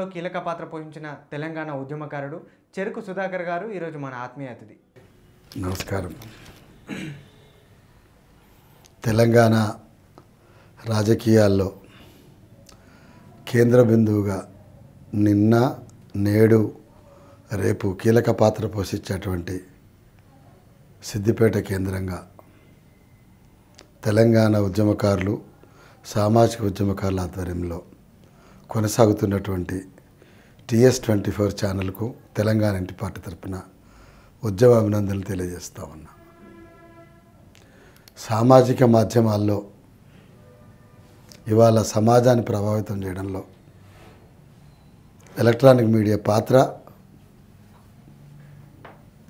రంగంలో కీలక పాత్ర పోషించిన తెలంగాణ ఉద్యమకారుడు చెరుకు సుధాకర్ గారు ఈరోజు మన ఆత్మీయ అతిథి నమస్కారం తెలంగాణ రాజకీయాల్లో కేంద్ర బిందువుగా నిన్న నేడు రేపు కీలక పాత్ర పోషించేటువంటి సిద్దిపేట కేంద్రంగా తెలంగాణ ఉద్యమకారులు సామాజిక ఉద్యమకారుల ఆధ్వర్యంలో కొనసాగుతున్నటువంటి టిఎస్ ట్వంటీ ఫోర్ ఛానల్కు తెలంగాణ ఇంటి పార్టీ తరపున ఉద్యమ అభినందనలు తెలియజేస్తూ ఉన్నా సామాజిక మాధ్యమాల్లో ఇవాళ సమాజాన్ని ప్రభావితం చేయడంలో ఎలక్ట్రానిక్ మీడియా పాత్ర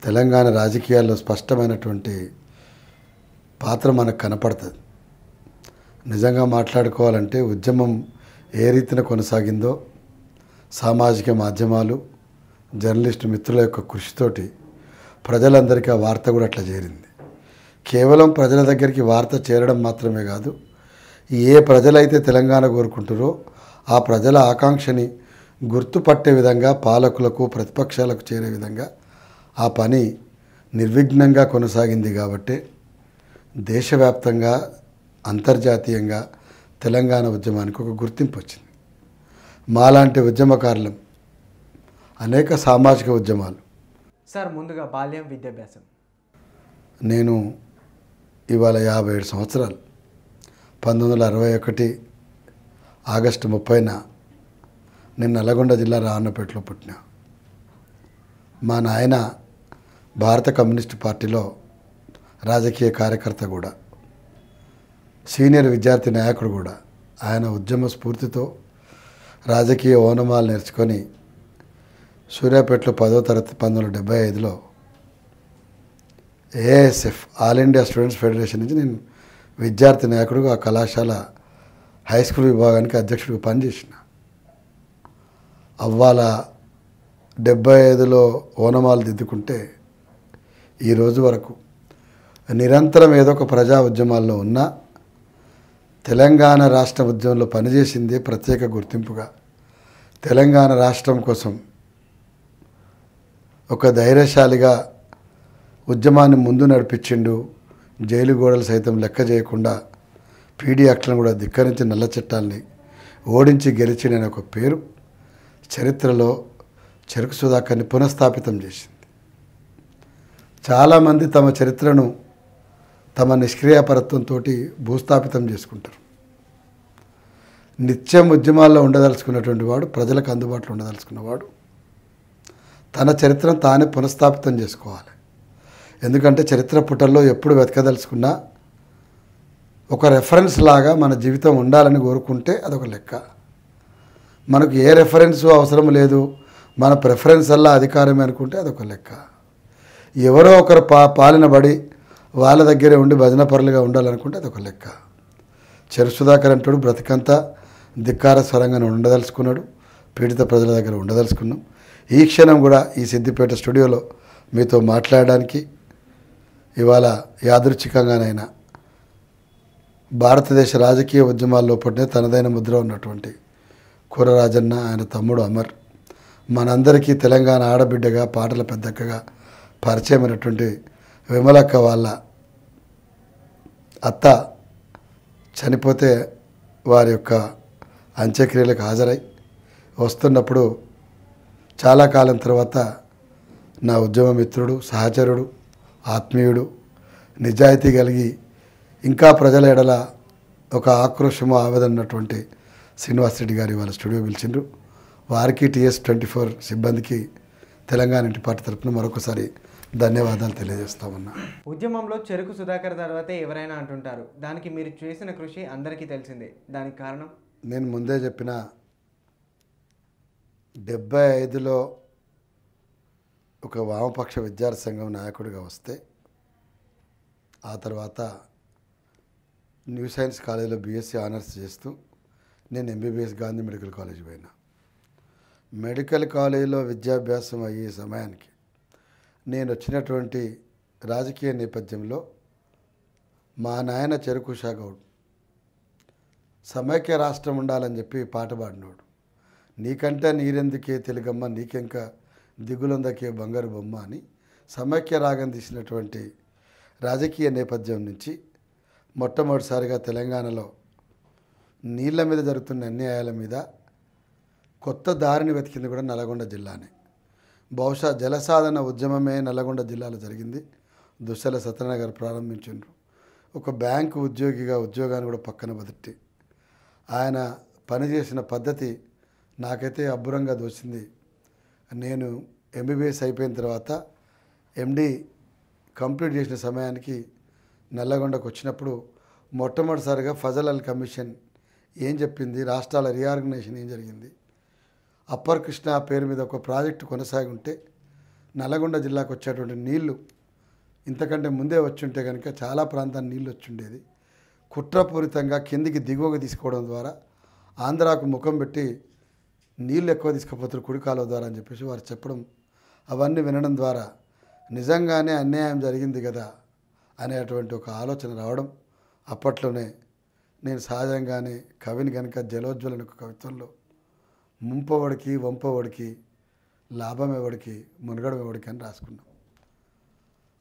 తెలంగాణ రాజకీయాల్లో స్పష్టమైనటువంటి పాత్ర మనకు కనపడుతుంది నిజంగా మాట్లాడుకోవాలంటే ఉద్యమం ఏ రీతిన కొనసాగిందో సామాజిక మాధ్యమాలు జర్నలిస్టు మిత్రుల యొక్క కృషితోటి ప్రజలందరికీ ఆ వార్త కూడా అట్లా చేరింది కేవలం ప్రజల దగ్గరికి వార్త చేరడం మాత్రమే కాదు ఏ ప్రజలైతే తెలంగాణ కోరుకుంటారో ఆ ప్రజల ఆకాంక్షని గుర్తుపట్టే విధంగా పాలకులకు ప్రతిపక్షాలకు చేరే విధంగా ఆ పని నిర్విఘ్నంగా కొనసాగింది కాబట్టే దేశవ్యాప్తంగా అంతర్జాతీయంగా తెలంగాణ ఉద్యమానికి ఒక గుర్తింపు వచ్చింది మాలాంటి ఉద్యమకారులం అనేక సామాజిక ఉద్యమాలు సార్ ముందుగా బాల్యం విద్యాభ్యాసం నేను ఇవాళ యాభై ఏడు సంవత్సరాలు పంతొమ్మిది వందల అరవై ఒకటి ఆగస్టు ముప్పైన నేను నల్గొండ జిల్లా రావన్నపేటలో పుట్టిన మా నాయన భారత కమ్యూనిస్ట్ పార్టీలో రాజకీయ కార్యకర్త కూడా సీనియర్ విద్యార్థి నాయకుడు కూడా ఆయన ఉద్యమ స్ఫూర్తితో రాజకీయ ఓనమాలు నేర్చుకొని సూర్యాపేటలో పదో తరగతి పంతొమ్మిది వందల డెబ్బై ఐదులో ASF all India students federation నుంచి నేను విద్యార్థి నాయకుడుగా ఆ కళాశాల హై స్కూల్ విభాగానికి అధ్యక్షుడిగా పనిచేసిన అవ్వాల డెబ్బై ఐదులో ఓనమాలు దిద్దుకుంటే ఈరోజు వరకు నిరంతరం ఏదో ఒక ప్రజా ఉద్యమాల్లో ఉన్నా తెలంగాణ రాష్ట్ర ఉద్యమంలో పనిచేసింది ప్రత్యేక గుర్తింపుగా తెలంగాణ రాష్ట్రం కోసం ఒక ధైర్యశాలిగా ఉద్యమాన్ని ముందు నడిపించిండు జైలు గోడలు సైతం లెక్క చేయకుండా పీడీ అక్షలను కూడా ధిక్కరించి నల్ల చట్టాలని ఓడించి గెలిచిన ఒక పేరు చరిత్రలో చెరుకు సుధాకర్ని పునఃస్థాపితం చేసింది చాలామంది తమ చరిత్రను తమ నిష్క్రియాపరత్వంతో భూస్థాపితం చేసుకుంటారు నిత్యం ఉద్యమాల్లో ఉండదలుచుకున్నటువంటి వాడు ప్రజలకు అందుబాటులో ఉండదలుచుకున్నవాడు తన చరిత్రను తానే పునఃస్థాపితం చేసుకోవాలి ఎందుకంటే చరిత్ర పుటల్లో ఎప్పుడు వెతకదలుచుకున్నా ఒక రెఫరెన్స్ లాగా మన జీవితం ఉండాలని కోరుకుంటే అదొక లెక్క మనకు ఏ రెఫరెన్స్ అవసరం లేదు మన ప్రిఫరెన్స్ అలా అధికారమే అనుకుంటే అదొక లెక్క ఎవరో ఒకరు పా పాలినబడి వాళ్ళ దగ్గరే ఉండి భజన పరులుగా ఉండాలనుకుంటే అదొక లెక్క చెరుసుధాకర్ అంటాడు బ్రతికంతా ధిక్కార స్వరంగా ఉండదలుచుకున్నాడు పీడిత ప్రజల దగ్గర ఉండదలుచుకున్నాం ఈ క్షణం కూడా ఈ సిద్దిపేట స్టూడియోలో మీతో మాట్లాడడానికి ఇవాళ యాదృచ్ఛికంగానైనా భారతదేశ రాజకీయ ఉద్యమాల్లో పుట్టిన తనదైన ముద్ర ఉన్నటువంటి కూరరాజన్న ఆయన తమ్ముడు అమర్ మనందరికీ తెలంగాణ ఆడబిడ్డగా పాటల పెద్దక్కగా పరిచయమైనటువంటి విమలక్క వాళ్ళ అత్త చనిపోతే వారి యొక్క అంత్యక్రియలకు హాజరై వస్తున్నప్పుడు చాలా కాలం తర్వాత నా ఉద్యమ మిత్రుడు సహచరుడు ఆత్మీయుడు నిజాయితీ కలిగి ఇంకా ప్రజల ఎడల ఒక ఆక్రోశము ఆవేదన్నటువంటి శ్రీనివాస్ రెడ్డి గారు వాళ్ళ స్టూడియో పిలిచిండ్రు వారికి టీఎస్ ట్వంటీ ఫోర్ సిబ్బందికి తెలంగాణ ఇంటి పార్టీ తరఫున మరొకసారి ధన్యవాదాలు తెలియజేస్తా ఉన్నా ఉద్యమంలో చెరుకు సుధాకర్ తర్వాత ఎవరైనా అంటుంటారు దానికి మీరు చేసిన కృషి అందరికీ తెలిసిందే దానికి కారణం నేను ముందే చెప్పిన డెబ్బై ఐదులో ఒక వామపక్ష విద్యార్థి సంఘం నాయకుడిగా వస్తే ఆ తర్వాత న్యూ సైన్స్ కాలేజీలో బీఎస్సీ ఆనర్స్ చేస్తూ నేను ఎంబీబీఎస్ గాంధీ మెడికల్ కాలేజ్ పోయినా మెడికల్ కాలేజీలో విద్యాభ్యాసం అయ్యే సమయానికి నేను వచ్చినటువంటి రాజకీయ నేపథ్యంలో మా నాయన చెరుకు షాగౌడ్ సమైక్య రాష్ట్రం ఉండాలని చెప్పి పాట పాడినోడు నీకంటే నీరెందుకే తెలుగమ్మ నీకెంక దిగులందకే బంగారు బొమ్మ అని సమైక్య రాగం తీసినటువంటి రాజకీయ నేపథ్యం నుంచి మొట్టమొదటిసారిగా తెలంగాణలో నీళ్ల మీద జరుగుతున్న అన్యాయాల మీద కొత్త దారిని వెతికింది కూడా నల్గొండ జిల్లానే బహుశా జలసాధన ఉద్యమమే నల్గొండ జిల్లాలో జరిగింది దుశ్శల సత్యనగర్ ప్రారంభించిండ్రు ప్రారంభించారు ఒక బ్యాంకు ఉద్యోగిగా ఉద్యోగాన్ని కూడా పక్కన వదిలిట్టి ఆయన పనిచేసిన పద్ధతి నాకైతే అబ్బురంగా దోచింది నేను ఎంబీబీఎస్ అయిపోయిన తర్వాత ఎండి కంప్లీట్ చేసిన సమయానికి నల్లగొండకు వచ్చినప్పుడు మొట్టమొదటిసారిగా ఫజల్ అల్ కమిషన్ ఏం చెప్పింది రాష్ట్రాల రీఆర్గనైజేషన్ ఏం జరిగింది అప్పర్ కృష్ణ పేరు మీద ఒక ప్రాజెక్టు కొనసాగి ఉంటే నల్గొండ జిల్లాకు వచ్చేటువంటి నీళ్లు ఇంతకంటే ముందే వచ్చుంటే కనుక చాలా ప్రాంతానికి నీళ్ళు వచ్చుండేది కుట్రపూరితంగా కిందికి దిగువకు తీసుకోవడం ద్వారా ఆంధ్రాకు ముఖం పెట్టి నీళ్ళు ఎక్కువ తీసుకుపోతారు కుడికాలో ద్వారా అని చెప్పేసి వారు చెప్పడం అవన్నీ వినడం ద్వారా నిజంగానే అన్యాయం జరిగింది కదా అనేటువంటి ఒక ఆలోచన రావడం అప్పట్లోనే నేను సహజంగానే కవిని కనుక జలోజ్వలని ఒక కవిత్వంలో ముంపవడికి వంపవడికి లాభం ఎవడికి మునగడం ఎవడికి అని రాసుకున్నాం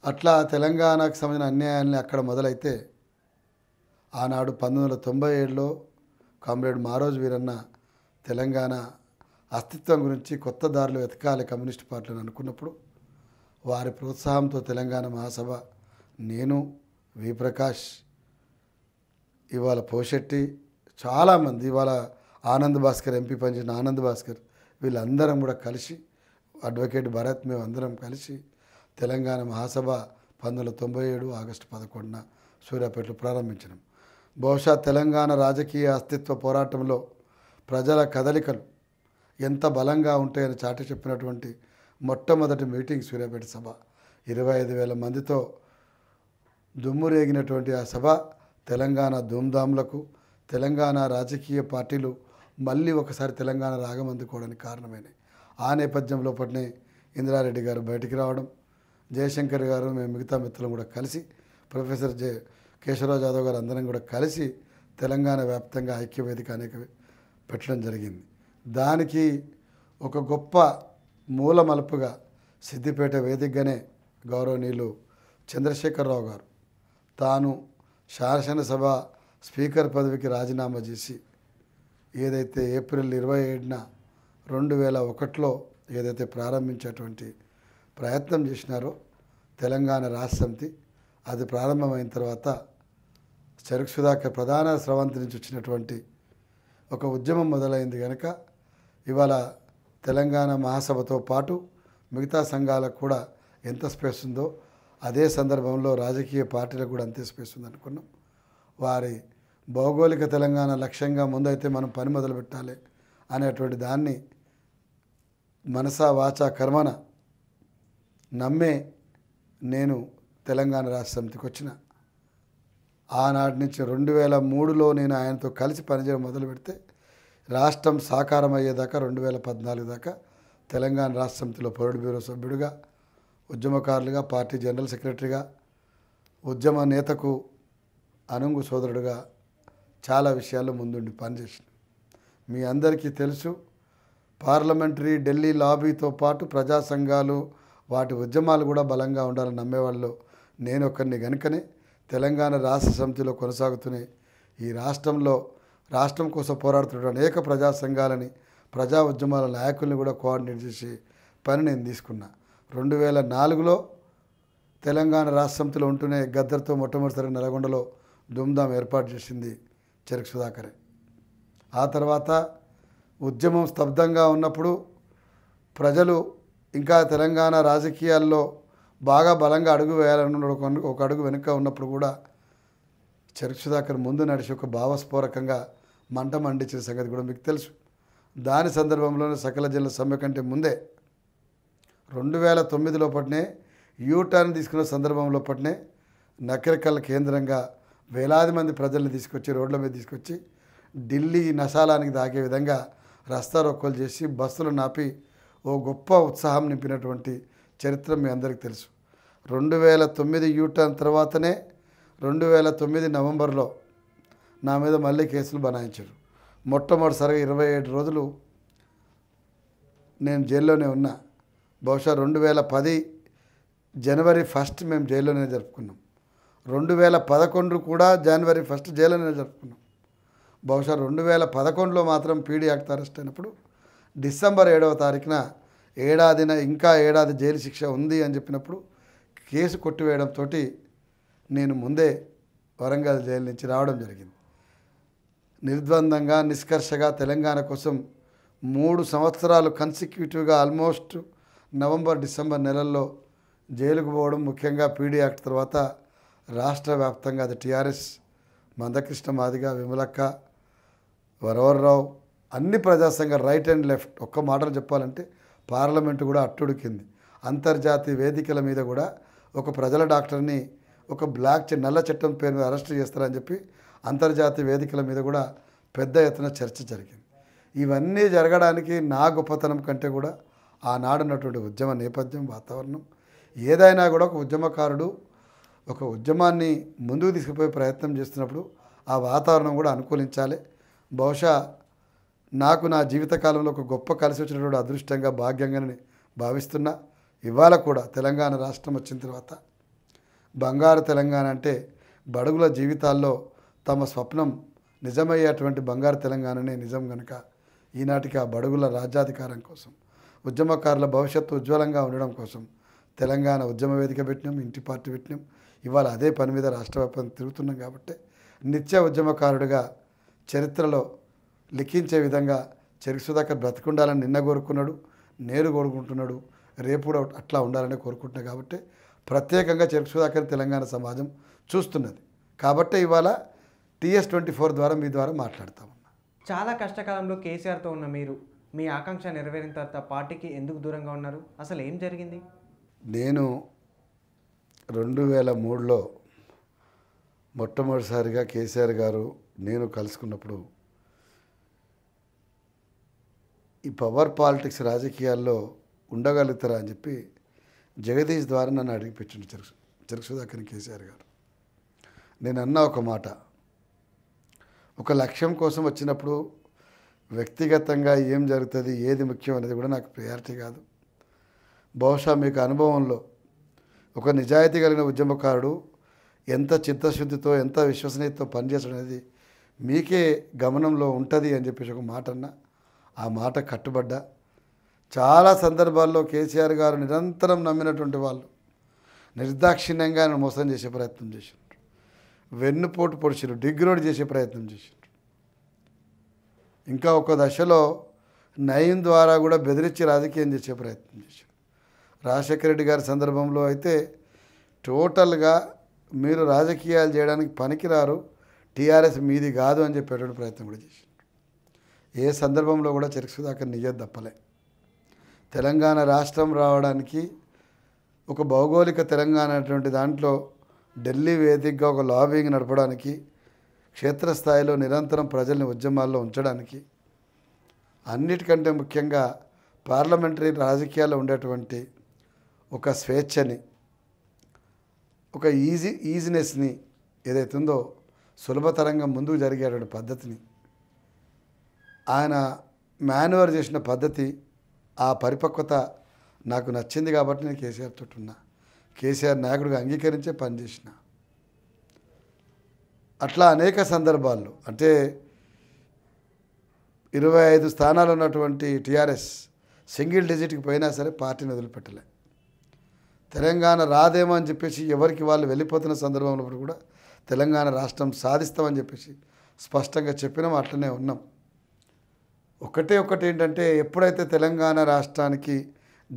అట్లా తెలంగాణకు సంబంధించిన అన్యాయాన్ని అక్కడ మొదలైతే ఆనాడు పంతొమ్మిది వందల తొంభై ఏడులో కామ్రేడ్ మారోజ్ వీరన్న తెలంగాణ అస్తిత్వం గురించి కొత్త దారులు వెతకాలి కమ్యూనిస్ట్ పార్టీలను అనుకున్నప్పుడు వారి ప్రోత్సాహంతో తెలంగాణ మహాసభ నేను విప్రకాష్ ఇవాళ పోషెట్టి చాలామంది ఇవాళ ఆనంద్ భాస్కర్ ఎంపీ పనిచేసిన ఆనంద్ భాస్కర్ వీళ్ళందరం కూడా కలిసి అడ్వకేట్ భరత్ మేము అందరం కలిసి తెలంగాణ మహాసభ పంతొమ్మిది వందల తొంభై ఏడు ఆగస్టు పదకొండున సూర్యాపేటలో ప్రారంభించడం బహుశా తెలంగాణ రాజకీయ అస్తిత్వ పోరాటంలో ప్రజల కదలికలు ఎంత బలంగా ఉంటాయని చాటి చెప్పినటువంటి మొట్టమొదటి మీటింగ్ సూర్యాపేట సభ ఇరవై ఐదు వేల మందితో దుమ్ము రేగినటువంటి ఆ సభ తెలంగాణ ధూమ్ధాంలకు తెలంగాణ రాజకీయ పార్టీలు మళ్ళీ ఒకసారి తెలంగాణ రాగమందుకోవడానికి కారణమైనవి ఆ నేపథ్యంలో పట్నే ఇందిరారెడ్డి గారు బయటికి రావడం జయశంకర్ గారు మేము మిగతా మిత్రులు కూడా కలిసి ప్రొఫెసర్ జే కేశవరావు జాదవ్ గారు అందరం కూడా కలిసి తెలంగాణ వ్యాప్తంగా ఐక్యవేదిక అనేక పెట్టడం జరిగింది దానికి ఒక గొప్ప మూలమలుపుగా సిద్దిపేట వేదికగానే గౌరవనీయులు చంద్రశేఖరరావు గారు తాను శాసనసభ స్పీకర్ పదవికి రాజీనామా చేసి ఏదైతే ఏప్రిల్ ఇరవై ఏడున రెండు వేల ఒకటిలో ఏదైతే ప్రారంభించేటువంటి ప్రయత్నం చేసినారో తెలంగాణ రాష్ట్ర సమితి అది ప్రారంభమైన తర్వాత చెరుకు సుధాకర్ ప్రధాన స్రవంతి నుంచి వచ్చినటువంటి ఒక ఉద్యమం మొదలైంది కనుక ఇవాళ తెలంగాణ మహాసభతో పాటు మిగతా సంఘాలకు కూడా ఎంత స్పేస్ ఉందో అదే సందర్భంలో రాజకీయ పార్టీలకు కూడా అంతే స్పేస్ ఉందనుకున్నాం వారి భౌగోళిక తెలంగాణ లక్ష్యంగా ముందైతే మనం పని మొదలు పెట్టాలి అనేటువంటి దాన్ని మనసా వాచా కర్మన నమ్మే నేను తెలంగాణ రాష్ట్ర సమితికి వచ్చిన ఆనాటి నుంచి రెండు వేల మూడులో నేను ఆయనతో కలిసి పనిచేయడం మొదలు పెడితే రాష్ట్రం సాకారం అయ్యేదాకా రెండు వేల పద్నాలుగు దాకా తెలంగాణ రాష్ట్ర సమితిలో పౌరుడు బ్యూరో సభ్యుడిగా ఉద్యమకారులుగా పార్టీ జనరల్ సెక్రటరీగా ఉద్యమ నేతకు అనుంగు సోదరుడుగా చాలా విషయాల్లో ముందుండి పనిచేసిన మీ అందరికీ తెలుసు పార్లమెంటరీ ఢిల్లీ లాబీతో పాటు ప్రజా సంఘాలు వాటి ఉద్యమాలు కూడా బలంగా ఉండాలని నమ్మేవాళ్ళు నేను ఒకరిని గనుకనే తెలంగాణ రాష్ట్ర సమితిలో కొనసాగుతూనే ఈ రాష్ట్రంలో రాష్ట్రం కోసం పోరాడుతున్న అనేక ప్రజా సంఘాలని ప్రజా ఉద్యమాల నాయకుల్ని కూడా కోఆర్డినేట్ చేసి పని నేను తీసుకున్నా రెండు వేల నాలుగులో తెలంగాణ రాష్ట్ర సమితిలో ఉంటూనే గద్దర్తో మొట్టమొదటిసారి నల్గొండలో ధూమ్ధాం ఏర్పాటు చేసింది చెరుకు సుధాకరే ఆ తర్వాత ఉద్యమం స్తబ్దంగా ఉన్నప్పుడు ప్రజలు ఇంకా తెలంగాణ రాజకీయాల్లో బాగా బలంగా అడుగు వేయాలని ఒక అడుగు వెనుక ఉన్నప్పుడు కూడా చెరుకు సుధాకర్ ముందు నడిచి ఒక భావస్ఫోరకంగా మంట మండించిన సంగతి కూడా మీకు తెలుసు దాని సందర్భంలోనే సకల జిల్లా సమ్మె కంటే ముందే రెండు వేల తొమ్మిది లోపటినే యూటర్న్ తీసుకున్న సందర్భంలోపటినే లోపట్నే నకరికల్ కేంద్రంగా వేలాది మంది ప్రజల్ని తీసుకొచ్చి రోడ్ల మీద తీసుకొచ్చి ఢిల్లీ నశాలానికి దాగే విధంగా రస్తా రొక్కలు చేసి బస్సులు నాపి ఓ గొప్ప ఉత్సాహం నింపినటువంటి చరిత్ర మీ అందరికీ తెలుసు రెండు వేల తొమ్మిది యూటర్న్ తర్వాతనే రెండు వేల తొమ్మిది నవంబర్లో నా మీద మళ్ళీ కేసులు బనాయించారు మొట్టమొదటిసారిగా ఇరవై ఏడు రోజులు నేను జైల్లోనే ఉన్నా బహుశా రెండు వేల పది జనవరి ఫస్ట్ మేము జైల్లోనే జరుపుకున్నాం రెండు వేల పదకొండు కూడా జనవరి ఫస్ట్ జైలునే జరుపుకున్నాం బహుశా రెండు వేల పదకొండులో మాత్రం పీడీ యాక్ట్ అరెస్ట్ అయినప్పుడు డిసెంబర్ ఏడవ తారీఖున ఏడాదిన ఇంకా ఏడాది జైలు శిక్ష ఉంది అని చెప్పినప్పుడు కేసు కొట్టివేయడంతో నేను ముందే వరంగల్ జైలు నుంచి రావడం జరిగింది నిర్ద్వందంగా నిష్కర్షగా తెలంగాణ కోసం మూడు సంవత్సరాలు కన్సిక్యూటివ్గా ఆల్మోస్ట్ నవంబర్ డిసెంబర్ నెలల్లో జైలుకు పోవడం ముఖ్యంగా పీడీ యాక్ట్ తర్వాత రాష్ట్ర వ్యాప్తంగా అది టీఆర్ఎస్ మందకృష్ణ మాదిగ విమలక్క వరవర్రావు అన్ని ప్రజాసంఘ రైట్ అండ్ లెఫ్ట్ ఒక్క మాటలు చెప్పాలంటే పార్లమెంటు కూడా అట్టుడికింది అంతర్జాతీయ వేదికల మీద కూడా ఒక ప్రజల డాక్టర్ని ఒక బ్లాక్ నల్ల చట్టం పేరు మీద అరెస్ట్ చేస్తారని చెప్పి అంతర్జాతీయ వేదికల మీద కూడా పెద్ద ఎత్తున చర్చ జరిగింది ఇవన్నీ జరగడానికి నా గొప్పతనం కంటే కూడా ఆనాడున్నటువంటి ఉద్యమ నేపథ్యం వాతావరణం ఏదైనా కూడా ఒక ఉద్యమకారుడు ఒక ఉద్యమాన్ని ముందుకు తీసుకుపోయే ప్రయత్నం చేస్తున్నప్పుడు ఆ వాతావరణం కూడా అనుకూలించాలి బహుశా నాకు నా జీవితకాలంలో ఒక గొప్ప కలిసి వచ్చినటువంటి అదృష్టంగా భాగ్యంగా భావిస్తున్నా ఇవాళ కూడా తెలంగాణ రాష్ట్రం వచ్చిన తర్వాత బంగారు తెలంగాణ అంటే బడుగుల జీవితాల్లో తమ స్వప్నం నిజమయ్యేటువంటి బంగారు తెలంగాణనే నిజం కనుక ఈనాటికి ఆ బడుగుల రాజ్యాధికారం కోసం ఉద్యమకారుల భవిష్యత్తు ఉజ్వలంగా ఉండడం కోసం తెలంగాణ ఉద్యమ వేదిక పెట్టినాం ఇంటి పార్టీ పెట్టినాం ఇవాళ అదే పని మీద రాష్ట్రవ్యాప్తంగా తిరుగుతున్నాం కాబట్టి నిత్య ఉద్యమకారుడిగా చరిత్రలో లిఖించే విధంగా చెరుకు సుధాకర్ బ్రతకుండాలని నిన్న కోరుకున్నాడు నేను కోరుకుంటున్నాడు రేపు కూడా అట్లా ఉండాలని కోరుకుంటున్నా కాబట్టి ప్రత్యేకంగా చెరుకు సుధాకర్ తెలంగాణ సమాజం చూస్తున్నది కాబట్టే ఇవాళ టీఎస్ ట్వంటీ ఫోర్ ద్వారా మీ ద్వారా మాట్లాడతా ఉన్నా చాలా కష్టకాలంలో కేసీఆర్తో ఉన్న మీరు మీ ఆకాంక్ష నెరవేరిన తర్వాత పార్టీకి ఎందుకు దూరంగా ఉన్నారు అసలు ఏం జరిగింది నేను రెండు వేల మూడులో మొట్టమొదటిసారిగా కేసీఆర్ గారు నేను కలుసుకున్నప్పుడు ఈ పవర్ పాలిటిక్స్ రాజకీయాల్లో ఉండగలుగుతారా అని చెప్పి జగదీష్ ద్వారా నన్ను అడిగిపెట్టిండు చెరుకు చెరుకు కేసీఆర్ గారు నేను అన్న ఒక మాట ఒక లక్ష్యం కోసం వచ్చినప్పుడు వ్యక్తిగతంగా ఏం జరుగుతుంది ఏది ముఖ్యం అనేది కూడా నాకు ప్రయారిటీ కాదు బహుశా మీకు అనుభవంలో ఒక నిజాయితీ కలిగిన ఉద్యమకారుడు ఎంత చిత్తశుద్ధితో ఎంత విశ్వసనీయతతో పనిచేసడం అనేది మీకే గమనంలో ఉంటుంది అని చెప్పేసి ఒక మాట అన్న ఆ మాట కట్టుబడ్డా చాలా సందర్భాల్లో కేసీఆర్ గారు నిరంతరం నమ్మినటువంటి వాళ్ళు నిర్దాక్షిణ్యంగా ఆయన మోసం చేసే ప్రయత్నం చేశారు వెన్నుపోటు పొడిచిరు డిగ్రోడ్ చేసే ప్రయత్నం చేశారు ఇంకా ఒక దశలో నయం ద్వారా కూడా బెదిరించి రాజకీయం చేసే ప్రయత్నం చేశారు రాజశేఖర రెడ్డి గారి సందర్భంలో అయితే టోటల్గా మీరు రాజకీయాలు చేయడానికి పనికిరారు టీఆర్ఎస్ మీది కాదు అని చెప్పేటువంటి ప్రయత్నం కూడా చేసి ఏ సందర్భంలో కూడా చెరుకు దాకా నిజం తప్పలే తెలంగాణ రాష్ట్రం రావడానికి ఒక భౌగోళిక తెలంగాణ అటువంటి దాంట్లో ఢిల్లీ వేదికగా ఒక లాబింగ్ నడపడానికి క్షేత్రస్థాయిలో నిరంతరం ప్రజల్ని ఉద్యమాల్లో ఉంచడానికి అన్నిటికంటే ముఖ్యంగా పార్లమెంటరీ రాజకీయాల్లో ఉండేటువంటి ఒక స్వేచ్ఛని ఒక ఈజీ ఈజినెస్ని ఉందో సులభతరంగా ముందుకు జరిగేటువంటి పద్ధతిని ఆయన మాన్యువర్ చేసిన పద్ధతి ఆ పరిపక్వత నాకు నచ్చింది కాబట్టి నేను కేసీఆర్ తోటి ఉన్నా కేసీఆర్ నాయకుడిగా అంగీకరించే పనిచేసిన అట్లా అనేక సందర్భాల్లో అంటే ఇరవై ఐదు స్థానాలు ఉన్నటువంటి టీఆర్ఎస్ సింగిల్ డిజిట్కి పోయినా సరే పార్టీని వదిలిపెట్టలే తెలంగాణ రాదేమో అని చెప్పేసి ఎవరికి వాళ్ళు వెళ్ళిపోతున్న సందర్భంలో కూడా తెలంగాణ రాష్ట్రం సాధిస్తామని చెప్పేసి స్పష్టంగా చెప్పినాం అట్లనే ఉన్నాం ఒకటే ఒకటి ఏంటంటే ఎప్పుడైతే తెలంగాణ రాష్ట్రానికి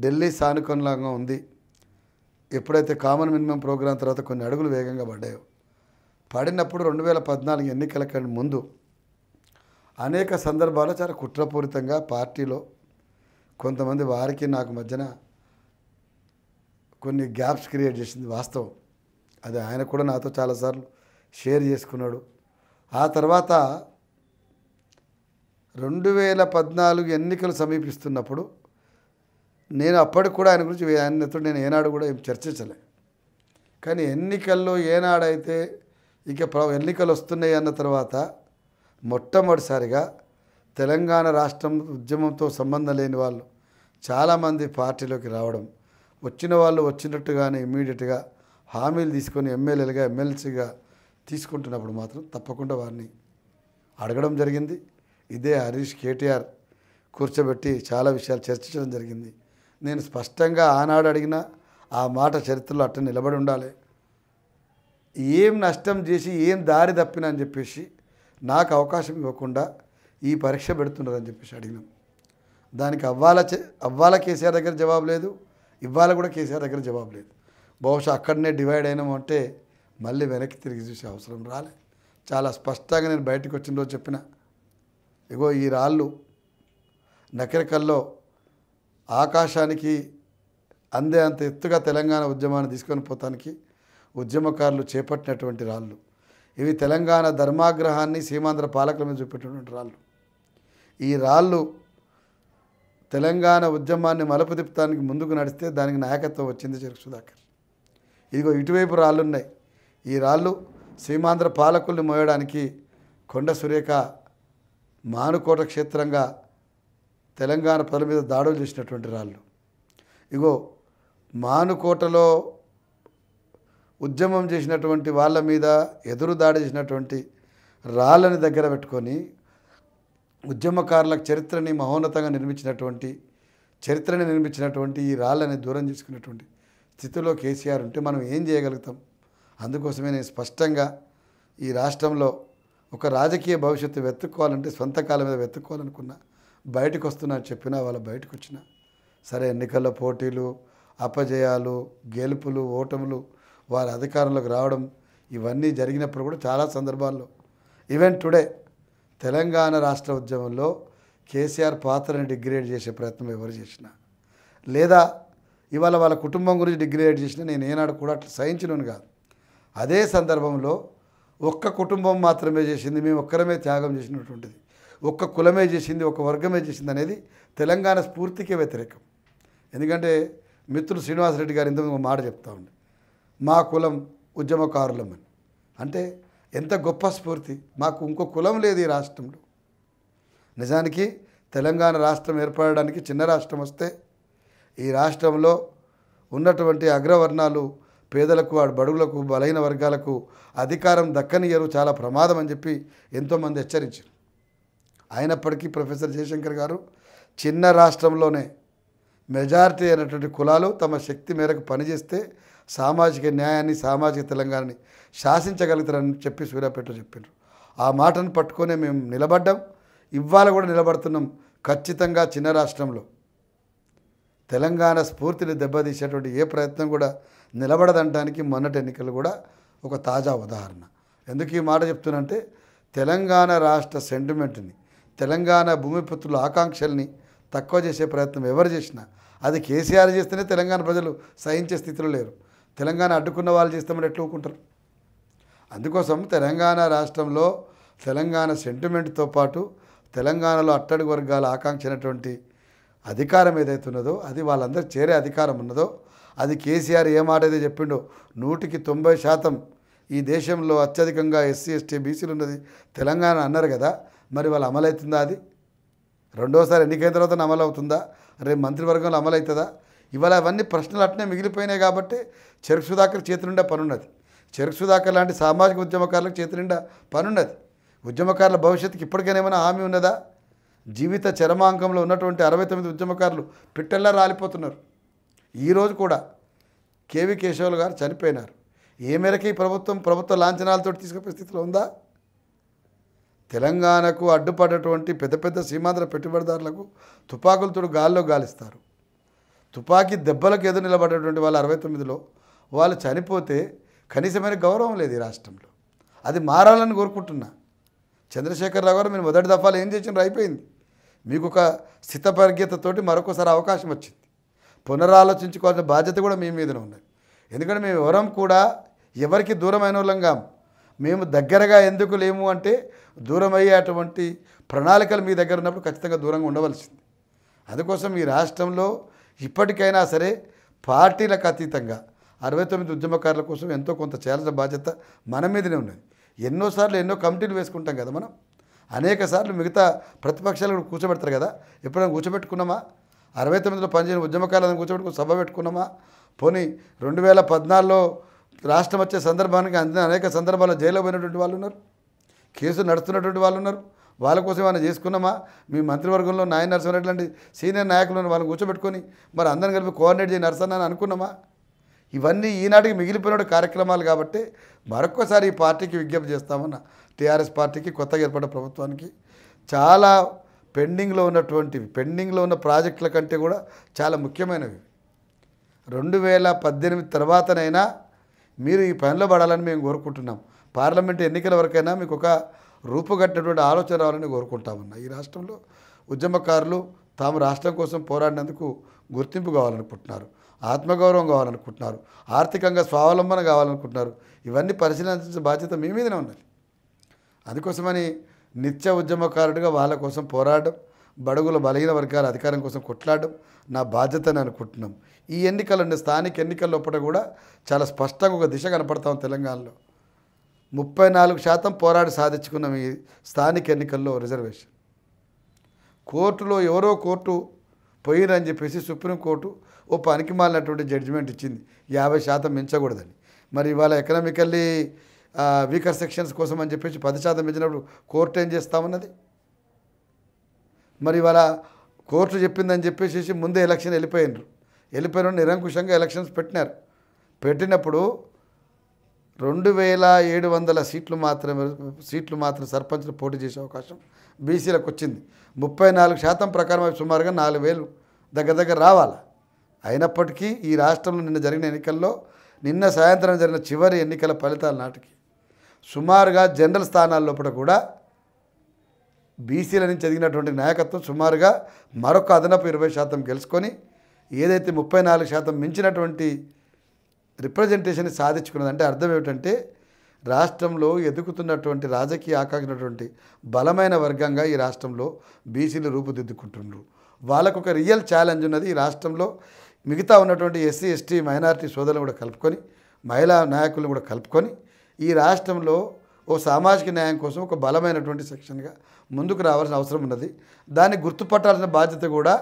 ఢిల్లీ సానుకూలంగా ఉంది ఎప్పుడైతే కామన్ మినిమం ప్రోగ్రాం తర్వాత కొన్ని అడుగులు వేగంగా పడ్డాయో పడినప్పుడు రెండు వేల పద్నాలుగు ఎన్నికల కంటే ముందు అనేక సందర్భాలు చాలా కుట్రపూరితంగా పార్టీలో కొంతమంది వారికి నాకు మధ్యన కొన్ని గ్యాప్స్ క్రియేట్ చేసింది వాస్తవం అది ఆయన కూడా నాతో చాలాసార్లు షేర్ చేసుకున్నాడు ఆ తర్వాత రెండు వేల పద్నాలుగు ఎన్నికలు సమీపిస్తున్నప్పుడు నేను అప్పటికి కూడా ఆయన గురించి ఆయనతో నేను ఏనాడు కూడా ఏం చర్చించలే కానీ ఎన్నికల్లో ఏనాడైతే ఇక ఎన్నికలు వస్తున్నాయి అన్న తర్వాత మొట్టమొదటిసారిగా తెలంగాణ రాష్ట్రం ఉద్యమంతో సంబంధం లేని వాళ్ళు చాలామంది పార్టీలోకి రావడం వచ్చిన వాళ్ళు వచ్చినట్టుగానే ఇమీడియట్గా హామీలు తీసుకొని ఎమ్మెల్యేలుగా ఎమ్మెల్సీగా తీసుకుంటున్నప్పుడు మాత్రం తప్పకుండా వారిని అడగడం జరిగింది ఇదే హరీష్ కేటీఆర్ కూర్చోబెట్టి చాలా విషయాలు చర్చించడం జరిగింది నేను స్పష్టంగా ఆనాడు అడిగిన ఆ మాట చరిత్రలో అట్ట నిలబడి ఉండాలి ఏం నష్టం చేసి ఏం దారి తప్పినా అని చెప్పేసి నాకు అవకాశం ఇవ్వకుండా ఈ పరీక్ష పెడుతున్నారని చెప్పేసి అడిగినాం దానికి అవ్వాల అవ్వాల కేసీఆర్ దగ్గర జవాబు లేదు ఇవాళ కూడా కేసీఆర్ దగ్గర జవాబు లేదు బహుశా అక్కడనే డివైడ్ అయినాము అంటే మళ్ళీ వెనక్కి తిరిగి చూసే అవసరం రాలే చాలా స్పష్టంగా నేను బయటకు వచ్చిన రోజు చెప్పిన ఇగో ఈ రాళ్ళు నకిరకల్లో ఆకాశానికి అందే అంత ఎత్తుగా తెలంగాణ ఉద్యమాన్ని తీసుకొని పోతానికి ఉద్యమకారులు చేపట్టినటువంటి రాళ్ళు ఇవి తెలంగాణ ధర్మాగ్రహాన్ని సీమాంధ్ర పాలకుల మీద చూపెట్టినటువంటి రాళ్ళు ఈ రాళ్ళు తెలంగాణ ఉద్యమాన్ని మలుపు తిప్పడానికి ముందుకు నడిస్తే దానికి నాయకత్వం వచ్చింది చెరుకు సుధాకర్ ఇదిగో ఇటువైపు రాళ్ళున్నాయి ఈ రాళ్ళు సీమాంధ్ర పాలకుల్ని మోయడానికి కొండ సురేఖ మానుకోట క్షేత్రంగా తెలంగాణ ప్రజల మీద దాడులు చేసినటువంటి రాళ్ళు ఇగో మానుకోటలో ఉద్యమం చేసినటువంటి వాళ్ళ మీద ఎదురు దాడి చేసినటువంటి రాళ్ళని దగ్గర పెట్టుకొని ఉద్యమకారులకు చరిత్రని మహోన్నతంగా నిర్మించినటువంటి చరిత్రని నిర్మించినటువంటి ఈ రాళ్ళని దూరం చేసుకున్నటువంటి స్థితిలో కేసీఆర్ ఉంటే మనం ఏం చేయగలుగుతాం అందుకోసమే నేను స్పష్టంగా ఈ రాష్ట్రంలో ఒక రాజకీయ భవిష్యత్తు వెతుక్కోవాలంటే సొంత కాలం మీద వెతుక్కోవాలనుకున్నా బయటకు వస్తున్నా చెప్పినా వాళ్ళ బయటకు వచ్చిన సరే ఎన్నికల్లో పోటీలు అపజయాలు గెలుపులు ఓటములు వారి అధికారంలోకి రావడం ఇవన్నీ జరిగినప్పుడు కూడా చాలా సందర్భాల్లో ఈవెన్ టుడే తెలంగాణ రాష్ట్ర ఉద్యమంలో కేసీఆర్ పాత్రని డిగ్రేడ్ చేసే ప్రయత్నం ఎవరు చేసినా లేదా ఇవాళ వాళ్ళ కుటుంబం గురించి డిగ్రేడ్ చేసినా నేను ఏనాడు కూడా అట్లా సహించినను కాదు అదే సందర్భంలో ఒక్క కుటుంబం మాత్రమే చేసింది మేము ఒక్కరమే త్యాగం చేసినటువంటిది ఒక్క కులమే చేసింది ఒక వర్గమే చేసింది అనేది తెలంగాణ స్ఫూర్తికే వ్యతిరేకం ఎందుకంటే మిత్రులు శ్రీనివాసరెడ్డి గారు ఇంతకు మాట చెప్తా ఉండే మా కులం ఉద్యమకారులం అని అంటే ఎంత గొప్ప స్ఫూర్తి మాకు ఇంకో కులం లేదు ఈ రాష్ట్రంలో నిజానికి తెలంగాణ రాష్ట్రం ఏర్పడడానికి చిన్న రాష్ట్రం వస్తే ఈ రాష్ట్రంలో ఉన్నటువంటి అగ్రవర్ణాలు పేదలకు బడుగులకు బలహీన వర్గాలకు అధికారం దక్కనియరు చాలా ప్రమాదం అని చెప్పి ఎంతోమంది హెచ్చరించారు అయినప్పటికీ ప్రొఫెసర్ జయశంకర్ గారు చిన్న రాష్ట్రంలోనే మెజారిటీ అయినటువంటి కులాలు తమ శక్తి మేరకు పనిచేస్తే సామాజిక న్యాయాన్ని సామాజిక తెలంగాణని శాసించగలుగుతారని చెప్పి సూర్యాపేటలో చెప్పారు ఆ మాటను పట్టుకునే మేము నిలబడ్డాం ఇవాళ కూడా నిలబడుతున్నాం ఖచ్చితంగా చిన్న రాష్ట్రంలో తెలంగాణ స్ఫూర్తిని దెబ్బతీసేటువంటి ఏ ప్రయత్నం కూడా నిలబడదనడానికి మొన్నటి ఎన్నికలు కూడా ఒక తాజా ఉదాహరణ ఎందుకు ఈ మాట చెప్తున్నంటే తెలంగాణ రాష్ట్ర సెంటిమెంట్ని తెలంగాణ భూమిపుత్రుల ఆకాంక్షల్ని తక్కువ చేసే ప్రయత్నం ఎవరు చేసినా అది కేసీఆర్ చేస్తేనే తెలంగాణ ప్రజలు సహించే స్థితిలో లేరు తెలంగాణ అడ్డుకున్న వాళ్ళు చేస్తామని ఎట్లా ఒప్పుకుంటారు అందుకోసం తెలంగాణ రాష్ట్రంలో తెలంగాణ సెంటిమెంట్తో పాటు తెలంగాణలో అట్టడుగు వర్గాల ఆకాంక్షనటువంటి అధికారం ఏదైతే ఉన్నదో అది వాళ్ళందరూ చేరే అధికారం ఉన్నదో అది కేసీఆర్ ఏ మాట అయితే చెప్పిండో నూటికి తొంభై శాతం ఈ దేశంలో అత్యధికంగా ఎస్సీ ఎస్టీ బీసీలు ఉన్నది తెలంగాణ అన్నారు కదా మరి వాళ్ళు అమలవుతుందా అది రెండోసారి ఎన్నికైన తర్వాత అమలవుతుందా రేపు మంత్రివర్గంలో అమలవుతుందా ఇవాళ అవన్నీ ప్రశ్నలు అట్నే మిగిలిపోయినాయి కాబట్టి చెరుకు సుధాకర్ చేతి నిండా పనున్నది చెరుకు సుధాకర్ లాంటి సామాజిక ఉద్యమకారులకు చేతి నిండా పనున్నది ఉద్యమకారుల భవిష్యత్తుకి ఇప్పటికైనా హామీ ఉన్నదా జీవిత చరమాంకంలో ఉన్నటువంటి అరవై తొమ్మిది ఉద్యమకారులు పిట్టల్లా రాలిపోతున్నారు ఈరోజు కూడా కేవీ కేశవులు గారు చనిపోయినారు ఏ మేరకు ఈ ప్రభుత్వం ప్రభుత్వ లాంఛనాలతో తీసుకునే స్థితిలో ఉందా తెలంగాణకు అడ్డుపడేటువంటి పెద్ద పెద్ద సీమాంధ్ర పెట్టుబడిదారులకు తుపాకులతో గాల్లో గాలిస్తారు తుపాకీ దెబ్బలకు ఎదురు నిలబడేటువంటి వాళ్ళు అరవై తొమ్మిదిలో వాళ్ళు చనిపోతే కనీసమైన గౌరవం లేదు ఈ రాష్ట్రంలో అది మారాలని కోరుకుంటున్నా చంద్రశేఖరరావు గారు మీరు మొదటి దఫాలు ఏం చేసినారు అయిపోయింది మీకు ఒక స్థితపరిగ్యతతోటి మరొకసారి అవకాశం వచ్చింది పునరాలోచించుకోవాల్సిన బాధ్యత కూడా మీ మీదనే ఉన్నది ఎందుకంటే మేము ఎవరం కూడా ఎవరికి దూరమైన వాళ్ళం కాము మేము దగ్గరగా ఎందుకు లేము అంటే దూరం అటువంటి ప్రణాళికలు మీ దగ్గర ఉన్నప్పుడు ఖచ్చితంగా దూరంగా ఉండవలసింది అందుకోసం ఈ రాష్ట్రంలో ఇప్పటికైనా సరే పార్టీలకు అతీతంగా అరవై తొమ్మిది ఉద్యమకారుల కోసం ఎంతో కొంత చేయాల్సిన బాధ్యత మన మీదనే ఉన్నది ఎన్నోసార్లు ఎన్నో కమిటీలు వేసుకుంటాం కదా మనం అనేక సార్లు మిగతా ప్రతిపక్షాలు కూడా కూర్చోబెడతారు కదా ఎప్పుడైనా కూర్చోబెట్టుకున్నామా అరవై తొమ్మిదిలో పనిచేసిన ఉద్యమకారులను కూర్చోబెట్టుకుని సభ పెట్టుకున్నామా పోనీ రెండు వేల పద్నాలుగులో రాష్ట్రం వచ్చే సందర్భానికి అందిన అనేక సందర్భాల్లో జైల్లో పోయినటువంటి వాళ్ళు ఉన్నారు కేసులు నడుస్తున్నటువంటి వాళ్ళు ఉన్నారు వాళ్ళ కోసం ఏమైనా చేసుకున్నామా మీ మంత్రివర్గంలో నాయన నరసింహారెడ్డి లాంటి సీనియర్ నాయకులను వాళ్ళని కూర్చోబెట్టుకొని మరి అందరం కలిపి కోఆర్డినేట్ చేయని నరసన్న అని అనుకున్నామా ఇవన్నీ ఈనాటికి మిగిలిపోయిన కార్యక్రమాలు కాబట్టి మరొకసారి ఈ పార్టీకి విజ్ఞప్తి చేస్తామన్న టీఆర్ఎస్ పార్టీకి కొత్తగా ఏర్పడ్డ ప్రభుత్వానికి చాలా పెండింగ్లో ఉన్నటువంటివి పెండింగ్లో ఉన్న ప్రాజెక్టుల కంటే కూడా చాలా ముఖ్యమైనవి రెండు వేల పద్దెనిమిది తర్వాతనైనా మీరు ఈ పనిలో పడాలని మేము కోరుకుంటున్నాం పార్లమెంట్ ఎన్నికల వరకైనా మీకు ఒక రూపుగట్టినటువంటి ఆలోచన రావాలని కోరుకుంటామన్నా ఈ రాష్ట్రంలో ఉద్యమకారులు తాము రాష్ట్రం కోసం పోరాడినందుకు గుర్తింపు కావాలనుకుంటున్నారు ఆత్మగౌరవం కావాలనుకుంటున్నారు ఆర్థికంగా స్వావలంబన కావాలనుకుంటున్నారు ఇవన్నీ పరిశీలించాల్సిన బాధ్యత మీ మీదనే ఉండాలి అందుకోసమని నిత్య ఉద్యమకారుడిగా వాళ్ళ కోసం పోరాడడం బడుగుల బలహీన వర్గాల అధికారం కోసం కొట్లాడడం నా బాధ్యత అని అనుకుంటున్నాం ఈ ఎన్నికలు స్థానిక ఎన్నికల కూడా చాలా స్పష్టంగా ఒక దిశ కనపడతాం తెలంగాణలో ముప్పై నాలుగు శాతం పోరాడి సాధించుకున్నాం ఈ స్థానిక ఎన్నికల్లో రిజర్వేషన్ కోర్టులో ఎవరో కోర్టు పోయినని చెప్పేసి సుప్రీంకోర్టు ఓ పనికి మాలినటువంటి జడ్జిమెంట్ ఇచ్చింది యాభై శాతం మించకూడదని మరి ఇవాళ ఎకనామికల్లీ వీకర్ సెక్షన్స్ కోసం అని చెప్పేసి పది శాతం మించినప్పుడు కోర్టు ఏం చేస్తామన్నది మరి ఇవాళ కోర్టు చెప్పిందని చెప్పేసి ముందే ఎలక్షన్ వెళ్ళిపోయినారు వెళ్ళిపోయిన నిరంకుశంగా ఎలక్షన్స్ పెట్టినారు పెట్టినప్పుడు రెండు వేల ఏడు వందల సీట్లు మాత్రమే సీట్లు మాత్రం సర్పంచ్లు పోటీ చేసే అవకాశం బీసీలకు వచ్చింది ముప్పై నాలుగు శాతం ప్రకారం సుమారుగా నాలుగు వేలు దగ్గర దగ్గర రావాలి అయినప్పటికీ ఈ రాష్ట్రంలో నిన్న జరిగిన ఎన్నికల్లో నిన్న సాయంత్రం జరిగిన చివరి ఎన్నికల ఫలితాల నాటికి సుమారుగా జనరల్ స్థానాల లోపల కూడా బీసీల నుంచి ఎదిగినటువంటి నాయకత్వం సుమారుగా మరొక అదనపు ఇరవై శాతం గెలుచుకొని ఏదైతే ముప్పై నాలుగు శాతం మించినటువంటి రిప్రజెంటేషన్ సాధించుకున్నది అంటే అర్థం ఏమిటంటే రాష్ట్రంలో ఎదుగుతున్నటువంటి రాజకీయ ఆకాంక్షినటువంటి బలమైన వర్గంగా ఈ రాష్ట్రంలో బీసీలు రూపుదిద్దుకుంటున్నారు వాళ్ళకు ఒక రియల్ ఛాలెంజ్ ఉన్నది ఈ రాష్ట్రంలో మిగతా ఉన్నటువంటి ఎస్సీ ఎస్టీ మైనార్టీ సోదరులను కూడా కలుపుకొని మహిళా నాయకులను కూడా కలుపుకొని ఈ రాష్ట్రంలో ఓ సామాజిక న్యాయం కోసం ఒక బలమైనటువంటి సెక్షన్గా ముందుకు రావాల్సిన అవసరం ఉన్నది దాన్ని గుర్తుపట్టాల్సిన బాధ్యత కూడా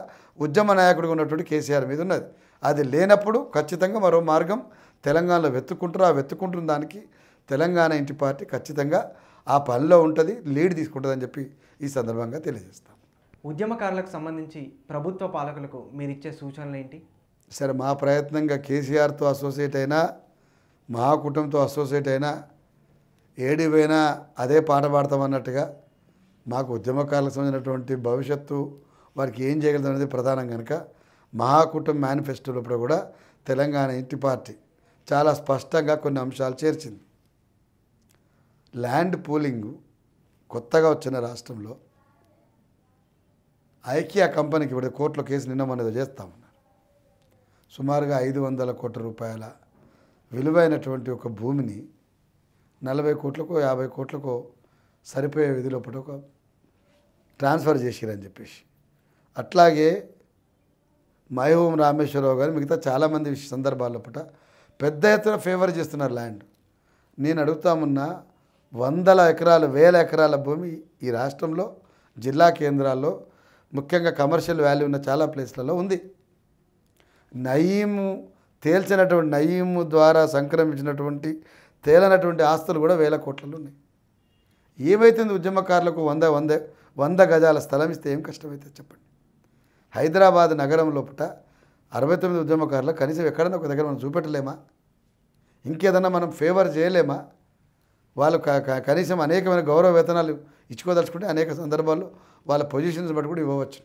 ఉద్యమ నాయకుడిగా ఉన్నటువంటి కేసీఆర్ మీద ఉన్నది అది లేనప్పుడు ఖచ్చితంగా మరో మార్గం తెలంగాణలో వెతుక్కుంటారు ఆ వెతుక్కుంటున్న దానికి తెలంగాణ ఇంటి పార్టీ ఖచ్చితంగా ఆ పనిలో ఉంటుంది లీడ్ తీసుకుంటుందని చెప్పి ఈ సందర్భంగా తెలియజేస్తాం ఉద్యమకారులకు సంబంధించి ప్రభుత్వ పాలకులకు మీరు ఇచ్చే సూచనలు ఏంటి సరే మా ప్రయత్నంగా కేసీఆర్తో అసోసియేట్ అయినా మా కుటుంబంతో అసోసియేట్ అయినా ఏడిపోయినా అదే పాట పాడతామన్నట్టుగా మాకు ఉద్యమకారులకు సంబంధించినటువంటి భవిష్యత్తు వారికి ఏం చేయగలదు అనేది ప్రధానం కనుక మహాకూటమి మేనిఫెస్టోలప్పుడు కూడా తెలంగాణ ఇంటి పార్టీ చాలా స్పష్టంగా కొన్ని అంశాలు చేర్చింది ల్యాండ్ పూలింగ్ కొత్తగా వచ్చిన రాష్ట్రంలో ఐకియా కంపెనీకి ఇప్పుడు కోర్టులో కేసు నిన్న మనది చేస్తామన్నారు సుమారుగా ఐదు వందల కోట్ల రూపాయల విలువైనటువంటి ఒక భూమిని నలభై కోట్లకో యాభై కోట్లకో సరిపోయే విధిలోపట ఒక ట్రాన్స్ఫర్ చేసిరని చెప్పేసి అట్లాగే మయోం రామేశ్వరరావు గారు మిగతా చాలామంది సందర్భాల్లో పూట పెద్ద ఎత్తున ఫేవర్ చేస్తున్నారు ల్యాండ్ నేను అడుగుతామున్నా వందల ఎకరాలు వేల ఎకరాల భూమి ఈ రాష్ట్రంలో జిల్లా కేంద్రాల్లో ముఖ్యంగా కమర్షియల్ వాల్యూ ఉన్న చాలా ప్లేస్లలో ఉంది నయీము తేల్చినటువంటి నయీము ద్వారా సంక్రమించినటువంటి తేలనటువంటి ఆస్తులు కూడా వేల కోట్లలో ఉన్నాయి ఏమైతుంది ఉద్యమకారులకు వంద వంద వంద గజాల స్థలం ఇస్తే ఏం కష్టమైతే చెప్పండి హైదరాబాద్ నగరం లోపల అరవై తొమ్మిది ఉద్యమకారులు కనీసం ఎక్కడన్నా ఒక దగ్గర మనం చూపెట్టలేమా ఇంకేదన్నా మనం ఫేవర్ చేయలేమా వాళ్ళు కనీసం అనేకమైన గౌరవ వేతనాలు ఇచ్చుకోదలుచుకుంటే అనేక సందర్భాల్లో వాళ్ళ పొజిషన్స్ బట్టి కూడా ఇవ్వవచ్చు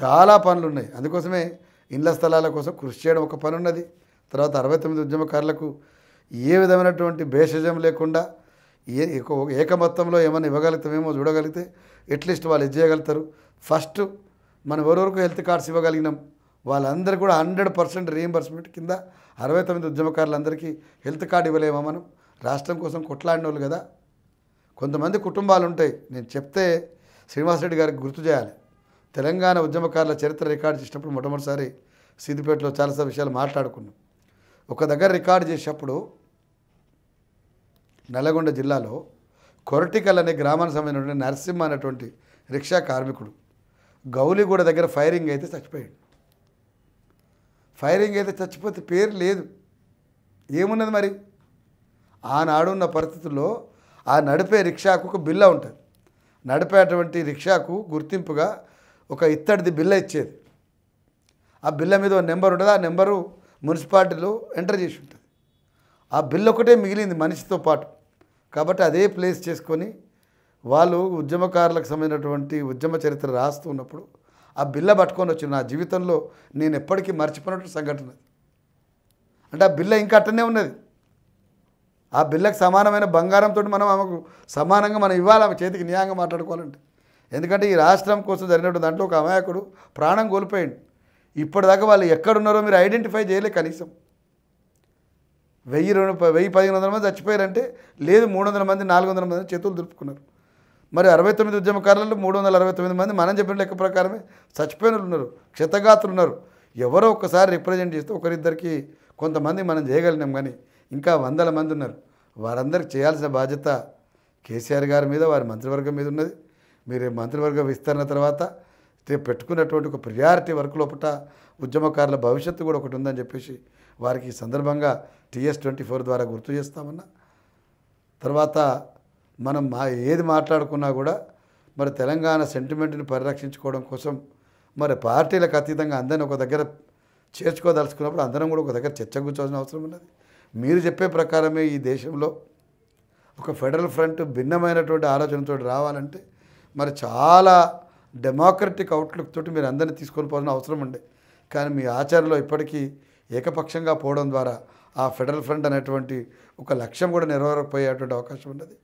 చాలా పనులు ఉన్నాయి అందుకోసమే ఇండ్ల స్థలాల కోసం కృషి చేయడం ఒక పని ఉన్నది తర్వాత అరవై తొమ్మిది ఉద్యమకారులకు ఏ విధమైనటువంటి భేషజం లేకుండా ఏ ఏకమత్తంలో ఏమైనా ఇవ్వగలుగుతామేమో చూడగలిగితే ఎట్లీస్ట్ వాళ్ళు ఇది చేయగలుగుతారు ఫస్ట్ మనం ఎవరెవరకు హెల్త్ కార్డ్స్ ఇవ్వగలిగినాం వాళ్ళందరూ కూడా హండ్రెడ్ పర్సెంట్ రీఎంబర్స్మెంట్ కింద అరవై తొమ్మిది ఉద్యమకారులందరికీ హెల్త్ కార్డు ఇవ్వలేమా మనం రాష్ట్రం కోసం కొట్లాడిన కదా కొంతమంది కుటుంబాలు ఉంటాయి నేను చెప్తే శ్రీనివాసరెడ్డి గారికి గుర్తు చేయాలి తెలంగాణ ఉద్యమకారుల చరిత్ర రికార్డు చేసినప్పుడు మొట్టమొదటిసారి సిద్దిపేటలో చాలాసార్లు విషయాలు మాట్లాడుకున్నాం ఒక దగ్గర రికార్డు చేసేటప్పుడు నల్లగొండ జిల్లాలో కొరటికల్ అనే గ్రామానికి సంబంధించిన నరసింహ అనేటువంటి రిక్షా కార్మికుడు గౌలిగూడ దగ్గర ఫైరింగ్ అయితే చచ్చిపోయాడు ఫైరింగ్ అయితే చచ్చిపోతే పేరు లేదు ఏమున్నది మరి ఆనాడున్న పరిస్థితుల్లో ఆ నడిపే రిక్షాకు ఒక బిల్ల ఉంటుంది నడిపేటువంటి రిక్షాకు గుర్తింపుగా ఒక ఇత్తడిది బిల్ల ఇచ్చేది ఆ బిల్ల మీద ఒక నెంబర్ ఉంటుంది ఆ నెంబరు మున్సిపాలిటీలో ఎంటర్ చేసి ఉంటుంది ఆ బిల్ ఒకటే మిగిలింది మనిషితో పాటు కాబట్టి అదే ప్లేస్ చేసుకొని వాళ్ళు ఉద్యమకారులకు సంబంధించినటువంటి ఉద్యమ చరిత్ర రాస్తూ ఉన్నప్పుడు ఆ బిల్ల పట్టుకొని వచ్చిన నా జీవితంలో నేను ఎప్పటికీ మర్చిపోయినటువంటి సంఘటన అంటే ఆ బిల్ల ఇంకా అట్టనే ఉన్నది ఆ బిల్లకు సమానమైన బంగారంతో మనం ఆమెకు సమానంగా మనం ఇవ్వాలి ఆమె చేతికి న్యాయంగా మాట్లాడుకోవాలంటే ఎందుకంటే ఈ రాష్ట్రం కోసం జరిగినటువంటి దాంట్లో ఒక అమాయకుడు ప్రాణం కోల్పోయాడు ఇప్పటిదాకా వాళ్ళు ఎక్కడున్నారో మీరు ఐడెంటిఫై చేయలే కనీసం వెయ్యి రెండు వెయ్యి పదిహేను వందల మంది చచ్చిపోయారంటే లేదు మూడు వందల మంది నాలుగు వందల మంది చేతులు దులుపుకున్నారు మరి అరవై తొమ్మిది ఉద్యమకారులు మూడు వందల అరవై తొమ్మిది మంది మనం చెప్పిన లెక్క ప్రకారమే చచ్చిపోయిన ఉన్నారు క్షతగాతులు ఉన్నారు ఎవరో ఒకసారి రిప్రజెంట్ చేస్తే ఒకరిద్దరికి కొంతమంది మనం చేయగలిగినాం కానీ ఇంకా వందల మంది ఉన్నారు వారందరికి చేయాల్సిన బాధ్యత కేసీఆర్ గారి మీద వారి మంత్రివర్గం మీద ఉన్నది మీరు మంత్రివర్గ విస్తరణ తర్వాత పెట్టుకున్నటువంటి ఒక ప్రియారిటీ వర్క్ లోపల ఉద్యమకారుల భవిష్యత్తు కూడా ఒకటి ఉందని చెప్పేసి వారికి సందర్భంగా టీఎస్ ట్వంటీ ఫోర్ ద్వారా గుర్తు చేస్తామన్నా తర్వాత మనం మా ఏది మాట్లాడుకున్నా కూడా మరి తెలంగాణ సెంటిమెంట్ని పరిరక్షించుకోవడం కోసం మరి పార్టీలకు అతీతంగా అందరిని ఒక దగ్గర చేర్చుకోదలుచుకున్నప్పుడు అందరం కూడా ఒక దగ్గర చర్చ అవసరం ఉన్నది మీరు చెప్పే ప్రకారమే ఈ దేశంలో ఒక ఫెడరల్ ఫ్రంట్ భిన్నమైనటువంటి ఆలోచనతో రావాలంటే మరి చాలా డెమోక్రటిక్ అవుట్లుక్ తోటి మీరు అందరినీ తీసుకొని పోవాల్సిన అవసరం ఉండే కానీ మీ ఆచారంలో ఇప్పటికీ ఏకపక్షంగా పోవడం ద్వారా ఆ ఫెడరల్ ఫ్రంట్ అనేటువంటి ఒక లక్ష్యం కూడా నెరవేరకపోయేటువంటి అవకాశం ఉన్నది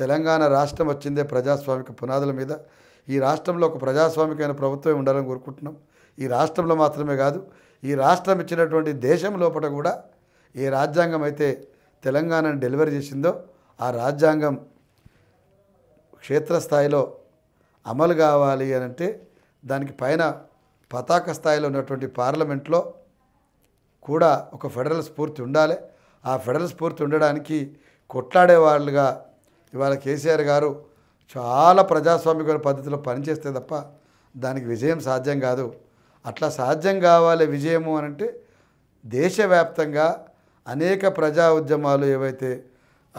తెలంగాణ రాష్ట్రం వచ్చిందే ప్రజాస్వామిక పునాదుల మీద ఈ రాష్ట్రంలో ఒక ప్రజాస్వామికమైన ప్రభుత్వం ఉండాలని కోరుకుంటున్నాం ఈ రాష్ట్రంలో మాత్రమే కాదు ఈ రాష్ట్రం ఇచ్చినటువంటి దేశం లోపల కూడా ఏ రాజ్యాంగం అయితే తెలంగాణను డెలివరీ చేసిందో ఆ రాజ్యాంగం క్షేత్రస్థాయిలో అమలు కావాలి అని అంటే దానికి పైన పతాక స్థాయిలో ఉన్నటువంటి పార్లమెంట్లో కూడా ఒక ఫెడరల్ స్ఫూర్తి ఉండాలి ఆ ఫెడరల్ స్ఫూర్తి ఉండడానికి కొట్లాడే వాళ్ళుగా ఇవాళ కేసీఆర్ గారు చాలా ప్రజాస్వామిక పద్ధతిలో పనిచేస్తే తప్ప దానికి విజయం సాధ్యం కాదు అట్లా సాధ్యం కావాలి విజయము అని అంటే దేశవ్యాప్తంగా అనేక ప్రజా ఉద్యమాలు ఏవైతే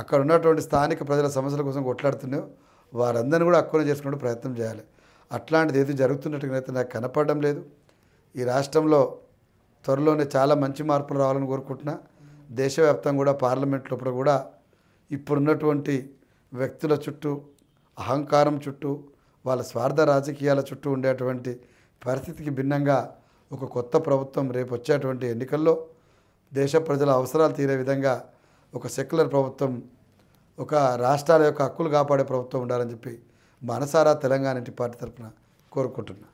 అక్కడ ఉన్నటువంటి స్థానిక ప్రజల సమస్యల కోసం కొట్లాడుతున్నాయో వారందరినీ కూడా అక్కున చేసుకునే ప్రయత్నం చేయాలి అట్లాంటిది ఏది జరుగుతున్నట్టుగా అయితే నాకు కనపడడం లేదు ఈ రాష్ట్రంలో త్వరలోనే చాలా మంచి మార్పులు రావాలని కోరుకుంటున్నా దేశవ్యాప్తంగా కూడా పార్లమెంట్ లోపల కూడా ఇప్పుడున్నటువంటి వ్యక్తుల చుట్టూ అహంకారం చుట్టూ వాళ్ళ స్వార్థ రాజకీయాల చుట్టూ ఉండేటువంటి పరిస్థితికి భిన్నంగా ఒక కొత్త ప్రభుత్వం రేపు వచ్చేటువంటి ఎన్నికల్లో దేశ ప్రజల అవసరాలు తీరే విధంగా ఒక సెక్యులర్ ప్రభుత్వం ఒక రాష్ట్రాల యొక్క హక్కులు కాపాడే ప్రభుత్వం ఉండాలని చెప్పి మనసారా తెలంగాణ ఇంటి పార్టీ తరఫున కోరుకుంటున్నా